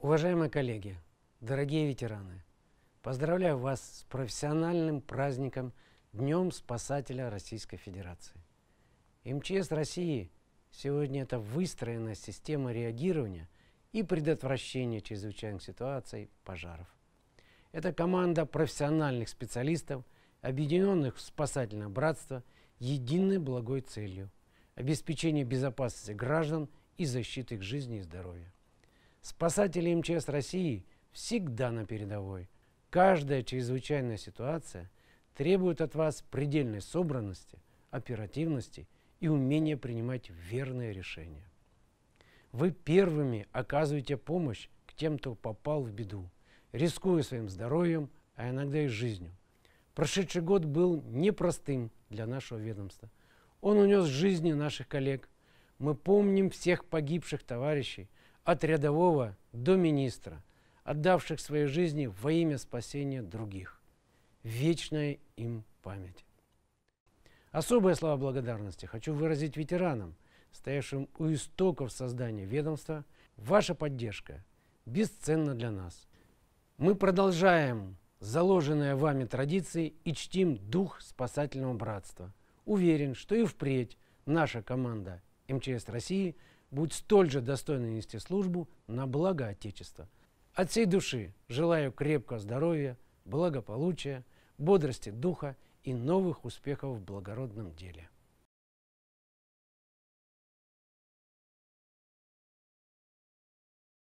Уважаемые коллеги, дорогие ветераны, поздравляю вас с профессиональным праздником Днем спасателя Российской Федерации. МЧС России сегодня это выстроенная система реагирования и предотвращения чрезвычайных ситуаций пожаров. Это команда профессиональных специалистов, объединенных в спасательное братство единой благой целью – обеспечение безопасности граждан и защиты их жизни и здоровья. Спасатели МЧС России всегда на передовой. Каждая чрезвычайная ситуация требует от вас предельной собранности, оперативности и умения принимать верные решения. Вы первыми оказываете помощь к тем, кто попал в беду, рискуя своим здоровьем, а иногда и жизнью. Прошедший год был непростым для нашего ведомства. Он унес жизни наших коллег. Мы помним всех погибших товарищей, от рядового до министра, отдавших свои жизни во имя спасения других. Вечная им память. Особые слова благодарности хочу выразить ветеранам, стоявшим у истоков создания ведомства. Ваша поддержка бесценна для нас. Мы продолжаем заложенные вами традиции и чтим дух спасательного братства. Уверен, что и впредь наша команда МЧС России – будь столь же достойно нести службу на благо Отечества. От всей души желаю крепкого здоровья, благополучия, бодрости духа и новых успехов в благородном деле.